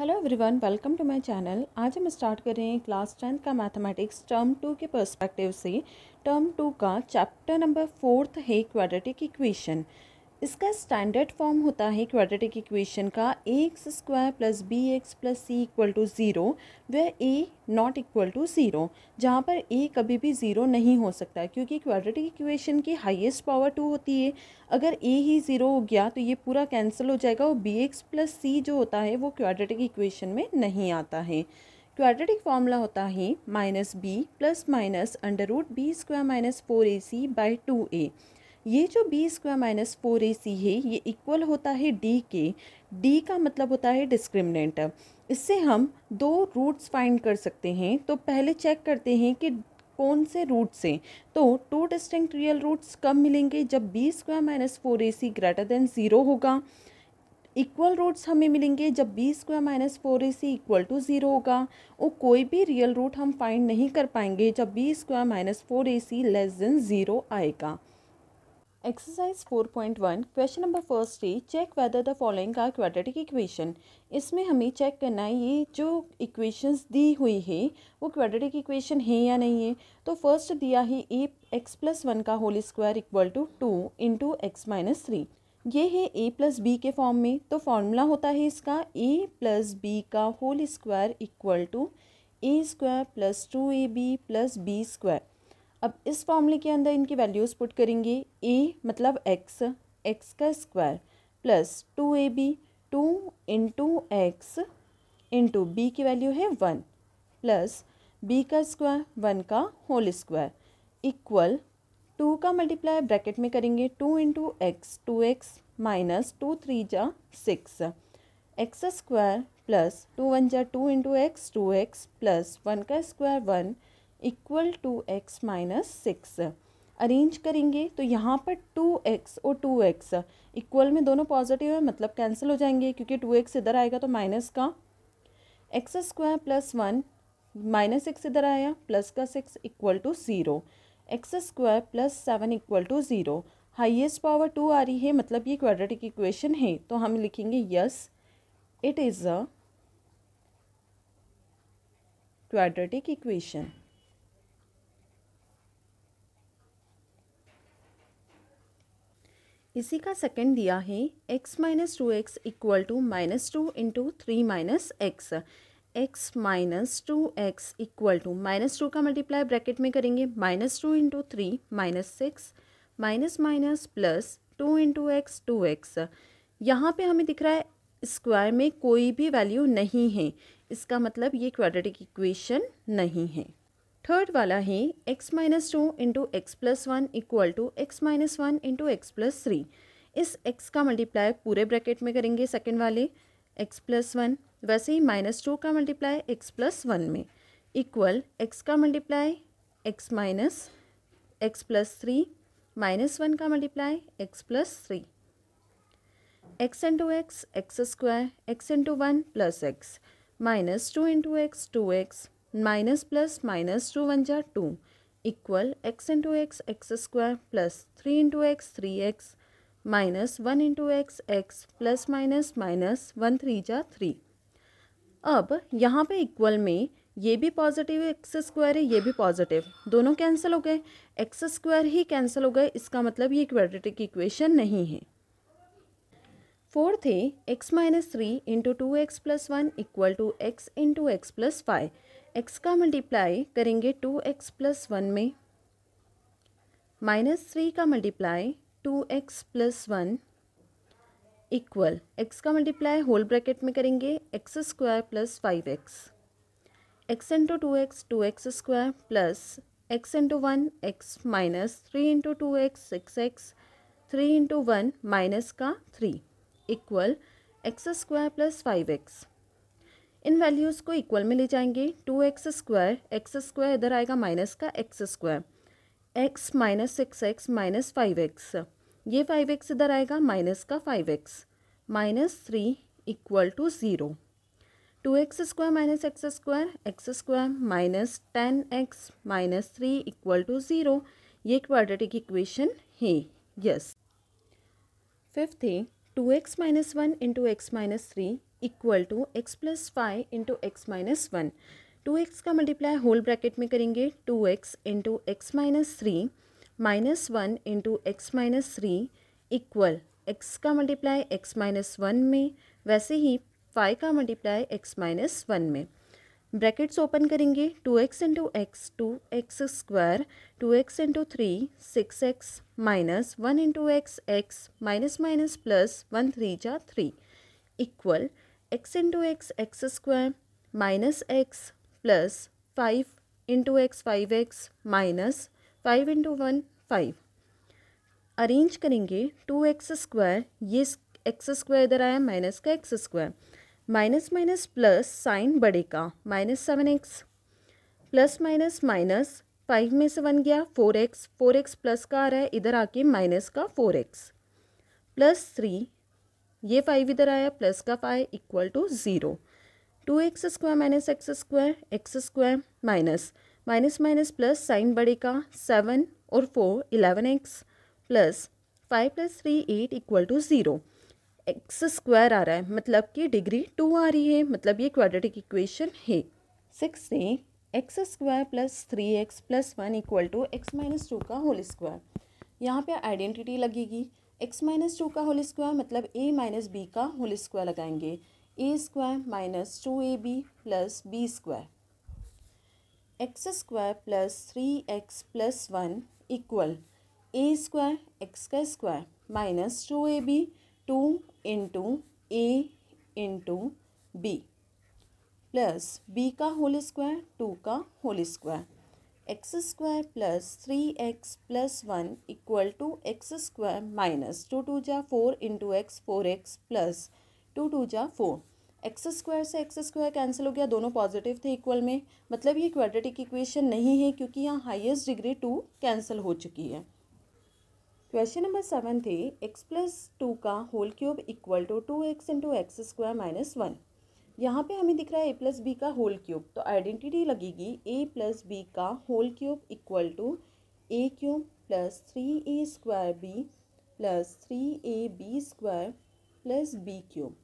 Hello everyone welcome to my channel आज हम start कर रहे हैं क्लास टेंथ का मैथमेटिक्स टर्म टू के पर्सपेक्टिव से टर्म टू का चैप्टर नंबर फोर्थ है क्वाड्रेटिक इक्वेशन इसका स्टैंडर्ड फॉर्म होता है क्वाड्रेटिक इक्वेशन का A X square plus B X plus C equal to zero व A not equal to zero जहाँ पर ए कभी भी ज़ीरो नहीं हो सकता क्योंकि क्वाड्रेटिक इक्वेशन की हाईएस्ट पावर टू होती है अगर ए ही ज़ीरो हो गया तो ये पूरा कैंसिल हो जाएगा और बी एक्स प्लस सी जो होता है वो क्वाड्रेटिक इक्वेशन में नहीं आता है क्वाड्रेटिक फॉर्मूला होता है minus B plus minus under root B square minus four A C by two A ये जो B square minus four A C है ये इक्वल होता है डी के डी का मतलब होता है डिस्क्रिमिनेंट इससे हम दो रूट्स फाइंड कर सकते हैं तो पहले चेक करते हैं कि कौन से रूट से तो टू डिस्टिंक्ट रियल रूट्स कब मिलेंगे जब B square minus four A C greater than zero होगा इक्वल रूट्स हमें मिलेंगे जब B square minus four A C equal to zero होगा और कोई भी रियल रूट हम फाइंड नहीं कर पाएंगे जब B square minus four A C less than zero आएगा एक्सरसाइज 4.1 क्वेश्चन नंबर फर्स्ट ही चेक वेदर द फॉलोइंग का क्वाड्रेटिक इक्वेशन इसमें हमें चेक करना है ये जो इक्वेशंस दी हुई है वो क्वाड्रेटिक इक्वेशन है या नहीं है तो फर्स्ट दिया है ए एक्स प्लस वन का whole square equal to two into x minus three ये है ए प्लस बी के फॉर्म में तो फॉर्मूला होता है इसका ए प्लस बी का whole square equal to A square plus two A B plus B square अब इस फॉर्मूले के अंदर इनकी वैल्यूज़ पुट करेंगे ए मतलब एक्स एक्स का square plus two A B two into x into B की वैल्यू है वन प्लस बी का स्क्वायर वन का होल स्क्वायर इक्वल टू का मल्टीप्लाई ब्रैकेट में करेंगे two into x two x minus two three जा six x square plus two one जा two into x two x plus one का square one equal to x minus six arrange करेंगे तो यहाँ पर two X और two x equal में दोनों पॉजिटिव है मतलब कैंसिल हो जाएंगे क्योंकि टू एक्स इधर आएगा तो माइनस का x square plus one minus six इधर आया प्लस का six equal to zero x square plus seven equal to zero highest power two आ रही है मतलब ये क्वाड्रेटिक इक्वेशन है तो हम लिखेंगे yes it is a quadratic equation इसी का सेकंड दिया है x minus two x equal to minus two into three minus x x minus two x equal to minus two का मल्टीप्लाई ब्रैकेट में करेंगे minus two into three minus six minus minus plus two into x two x यहाँ पर हमें दिख रहा है square में कोई भी वैल्यू नहीं है इसका मतलब ये क्वाड्रेटिक इक्वेशन नहीं है थर्ड वाला है x minus two into x plus one equal to x minus one into x plus three इस x का मल्टीप्लाई पूरे ब्रैकेट में करेंगे सेकेंड वाले x प्लस वन वैसे ही माइनस टू का मल्टीप्लाई x प्लस वन में इक्वल x का multiply x minus x plus three minus one का multiply x plus three x into x x square x into one plus x minus two into x two x minus plus minus two one जा two equal x into x x square plus three into x three x minus one into x x plus minus minus one three जा three अब यहाँ पे equal में ये भी positive x square है ये भी पॉजिटिव दोनों कैंसिल हो गए एक्स स्क्वायर ही कैंसिल हो गए इसका मतलब ये क्वाड्रेटिक इक्वेशन नहीं है फोर्थ है x minus three into two x plus one equal to x into x plus five x का मल्टीप्लाई करेंगे टू एक्स प्लस वन में माइनस थ्री का multiply two x plus one equal x का multiply whole bracket में करेंगे x square plus five x x into two x two x square plus x into one x minus three into two x six x three into one minus का three equal x square plus five x इन values को equal में ले जाएंगे two x square x square इधर आएगा minus का x square x minus six x minus five x ये फाइव एक्स इधर आएगा माइनस का five x minus three equal to zero two x square minus x square x square minus ten x minus three equal to zero ये quadratic equation है yes fifth है two x minus one into x minus three equal to x plus five into x minus one two x का multiply whole bracket में करेंगे two x into x minus three minus one into x minus three equal x का multiply x minus one में वैसे ही five का multiply x minus one में brackets open करेंगे two x into x two x square two x into three six x minus one into x x minus minus plus one three जा three equal x into x x square minus x plus five into x five x minus five into one five arrange करेंगे two x square ये x square इधर आया minus का x square minus minus plus sign बड़े का minus seven x plus minus minus five में से one गया four x four x plus का आ रहा है इधर आके माइनस का फोर एक्स प्लस थ्री ये फाइव इधर आया प्लस का five equal to zero two x square minus x square x square minus minus minus plus sign बड़े का सेवन और four eleven x plus five plus three eight equal to zero x square आ रहा है मतलब कि degree to आ रही है मतलब ये क्वाड्रेटिक इक्वेशन है सिक्स ने x square plus three x plus one equal to x minus two का होल स्क्वायर यहाँ पे आइडेंटिटी लगेगी एक्स माइनस टू का होल स्क्वायर मतलब ए माइनस बी का होल स्क्वायर लगाएंगे a square minus two A B plus B square x square plus three x plus one equal a square x का square minus two A B two into A into b plus B का whole square two का whole square x square plus three x plus one equal to x square minus two two जा four into x four x plus two two जा four x square से x square cancel हो गया दोनों positive थे equal में मतलब ये क्वाड्रेटिक इक्वेशन नहीं है क्योंकि यहाँ हाइएस्ट डिग्री टू कैंसिल हो चुकी है question number seventh x plus two का whole cube equal to two x into x square minus one यहाँ पे हमें दिख रहा है ए प्लस बी का होल क्यूब तो आइडेंटिटी लगेगी ए प्लस बी का whole cube equal to a cube plus three a square b plus three a b square plus b cube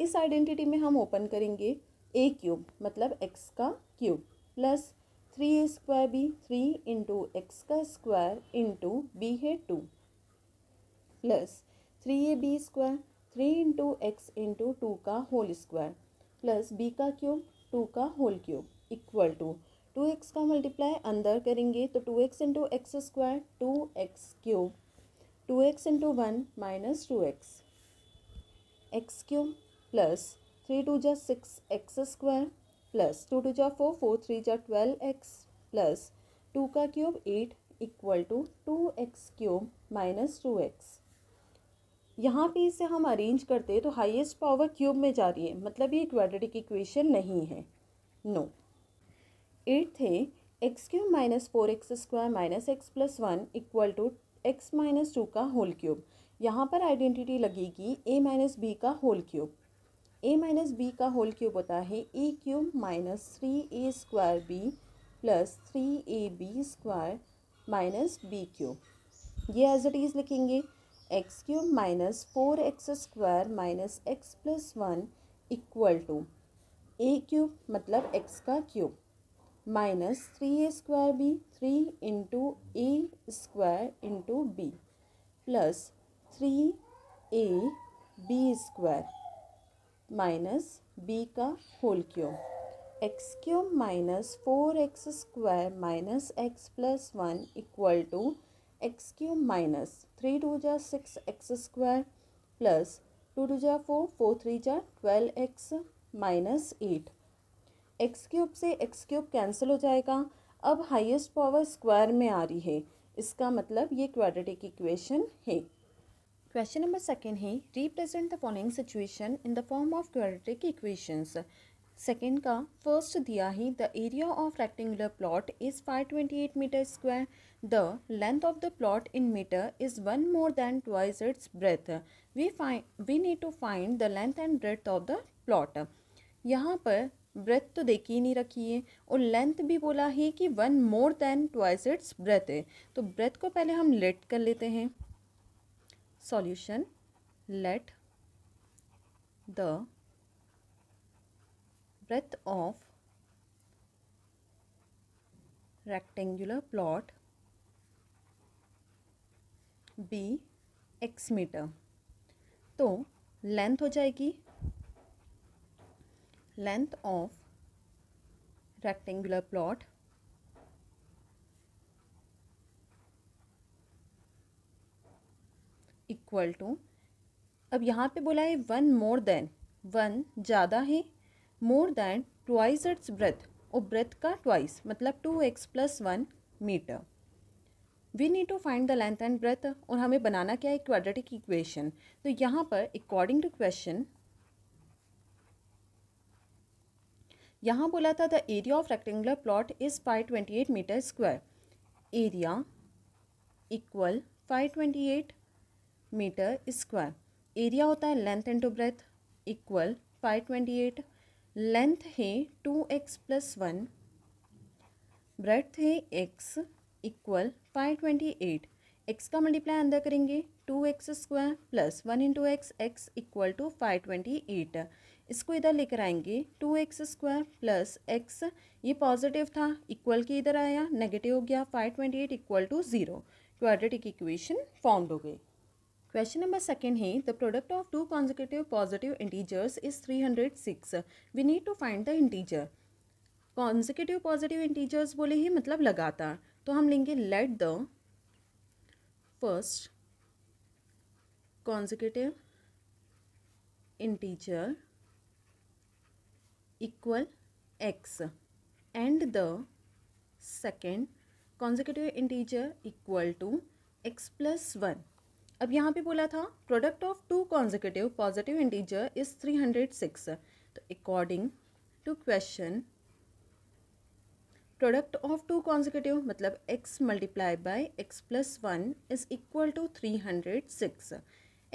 इस आइडेंटिटी में हम ओपन करेंगे ए क्यूब मतलब x का cube plus three a square b three into x का square into b है two plus three a b square three into x into two का whole square plus B का cube two का whole cube equal to two x का multiply अंदर करेंगे तो two x into x square two x cube two x into one minus two x x cube plus three two जा six x square plus two two जा four four three जा twelve x plus two का cube eight equal to two x cube minus two x यहाँ पे इसे हम arrange करते हैं तो हाईएस्ट पावर क्यूब में जा रही है मतलब ये क्वाड्रेटिक इक्वेशन नहीं है नो एट्थ है x cube minus four x square minus x plus one equal to x minus two का होल क्यूब यहाँ पर आइडेंटिटी लगेगी ए माइनस बी का whole cube a minus b का होल क्यूब होता है a cube minus three a square b plus three a b square minus b cube ये as it is लिखेंगे x cube minus four x square minus x plus one equal to a cube मतलब x का cube minus three a square b three into a square into b plus three a b square minus b का whole cube x cube minus four x square minus x plus one equal to x cube minus three two जा six x square plus two two जा four four three जा twelve x minus eight x cube से x cube cancel हो जाएगा अब highest power square में आ रही है इसका मतलब ये क्वाड्रेटिक इक्वेशन है क्वेश्चन नंबर सेकेंड है represent the following situation in the form of quadratic equations second का फर्स्ट दिया ही the area of rectangular plot is five twenty eight metre square The length of the plot in meter is one more than twice its breadth. We find we need to find the length and breadth of the plot. yahan par breadth तो देखी ही नहीं रखी है और length भी बोला है कि one more than twice its breadth है तो ब्रेथ को पहले हम लेट कर लेते हैं solution let the breadth of rectangular plot be x metre तो लेंथ हो जाएगी length of rectangular plot equal to अब यहाँ पे बोला है वन मोर देन वन ज़्यादा है more than twice its breadth और ब्रेथ का ट्वाइस मतलब two x plus one metre we need to find the length and breadth और हमें बनाना क्या है क्वाड्रेटिक इक्वेशन तो यहाँ पर अकॉर्डिंग टू क्वेश्चन यहाँ बोला था the area of rectangular plot is five twenty eight metre square area equal five twenty eight metre square area होता है length and to breadth equal five twenty eight length है two x plus one breadth है x equal five twenty eight x का multiply अंदर करेंगे two x square plus one into x x equal to five twenty eight इसको इधर लेकर आएंगे two x square plus x ये पॉजिटिव था इक्वल के इधर आया नेगेटिव हो गया five twenty eight equal to zero quadratic equation form हो गई क्वेश्चन नंबर सेकंड है the product of two consecutive positive integers is three hundred six we need to find the integer consecutive positive integers बोले ही मतलब लगातार तो हम लेंगे let the first consecutive integer equal x and the second consecutive integer equal to x plus one अब यहाँ पे बोला था product of two consecutive positive integer is three hundred six तो according to question product of two consecutive मतलब x multiply by x plus one is equal to three hundred six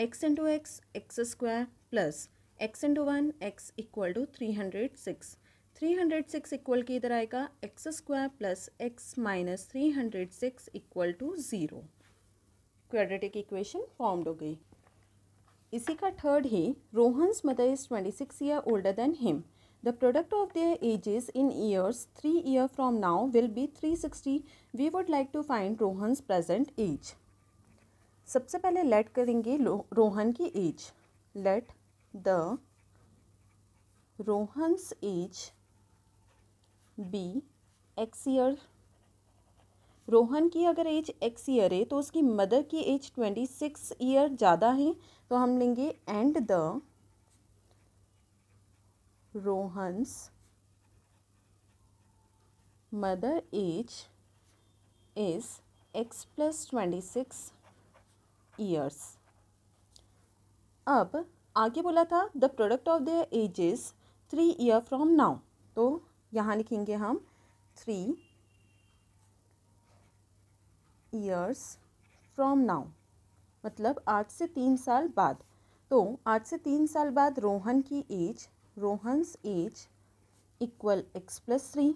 x into x x square plus x into one x equal to three hundred six three hundred six equal की इधर आएगा x square plus x minus three hundred six equal to zero quadratic equation formed हो गई इसी का third ही Rohan's mother is twenty six year older than him The product of their ages in years 3 year from now will be 360. We would like to find Rohan's present age. सबसे पहले late करेंगे रोहन की age let the Rohan's age be x year Rohan की अगर as x year है तो उसकी mother की एज ट्वेंटी सिक्स ईयर ज़्यादा है तो हम लेंगे and the Rohan's mother age is x plus twenty six years अब आगे बोला था the product of their ages three year from now तो यहाँ लिखेंगे हम थ्री ईयर्स फ्रॉम नाउ मतलब आज से तीन साल बाद तो आज से तीन साल बाद रोहन की age Rohan's age equal x plus three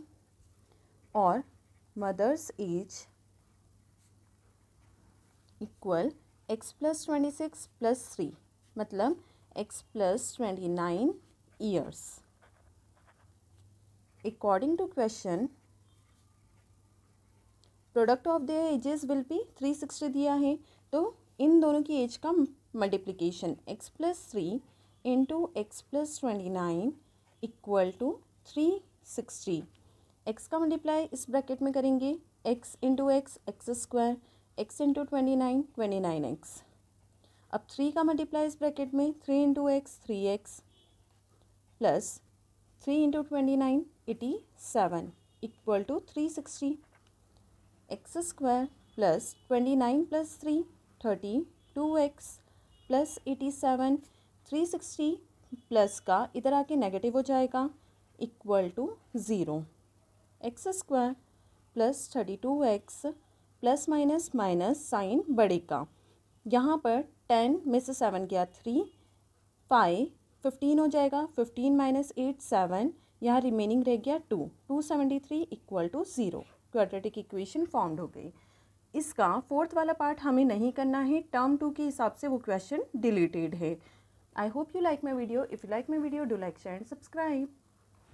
और mother's age equal x plus twenty six plus three मतलब x plus twenty nine years according to question product of their ages will be three sixty दिया है तो इन दोनों की age का multiplication x plus three into x plus twenty nine equal to three sixty x का multiply इस bracket में करेंगे x into x x square x into twenty nine twenty nine x अब थ्री का मल्टीप्लाई इस bracket में three into x three x plus three into twenty nine eighty seven equal to three sixty x square plus twenty nine plus three thirty two x plus eighty seven three sixty plus का इधर आके negative हो जाएगा equal to zero x square plus thirty two x plus minus minus sign बड़े का यहाँ पर ten में से सेवन गया थ्री फाइव फिफ्टीन हो जाएगा फिफ्टीन माइनस एट सेवन यहाँ रिमेनिंग रह गया two two seventy three equal to zero quadratic equation formed हो गई इसका फोर्थ वाला पार्ट हमें नहीं करना है टर्म टू के हिसाब से वो क्वेश्चन डिलीटेड है I hope you like my video. If you like my video, do like, share and subscribe.